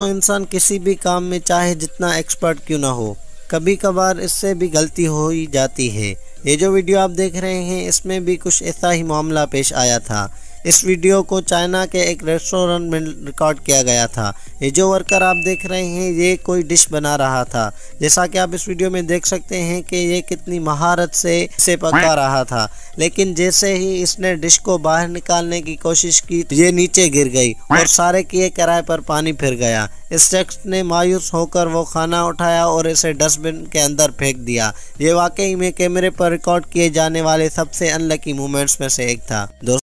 तो इंसान किसी भी काम में चाहे जितना एक्सपर्ट क्यों ना हो कभी कभार इससे भी गलती हो ही जाती है ये जो वीडियो आप देख रहे हैं इसमें भी कुछ ऐसा ही मामला पेश आया था इस वीडियो को चाइना के एक रेस्टोरेंट में रिकॉर्ड किया गया था ये जो वर्कर आप देख रहे हैं ये कोई डिश बना रहा था जैसा कि आप इस वीडियो में देख सकते हैं कि ये कितनी महारत से इसे पका रहा था लेकिन जैसे ही इसने डिश को बाहर निकालने की कोशिश की तो ये नीचे गिर गई और सारे किए किराए पर पानी फिर गया इस शख्स ने मायूस होकर वो खाना उठाया और इसे डस्टबिन के अंदर फेंक दिया ये वाकई में कैमरे पर रिकॉर्ड किए जाने वाले सबसे अनलकी मोमेंट्स में से एक था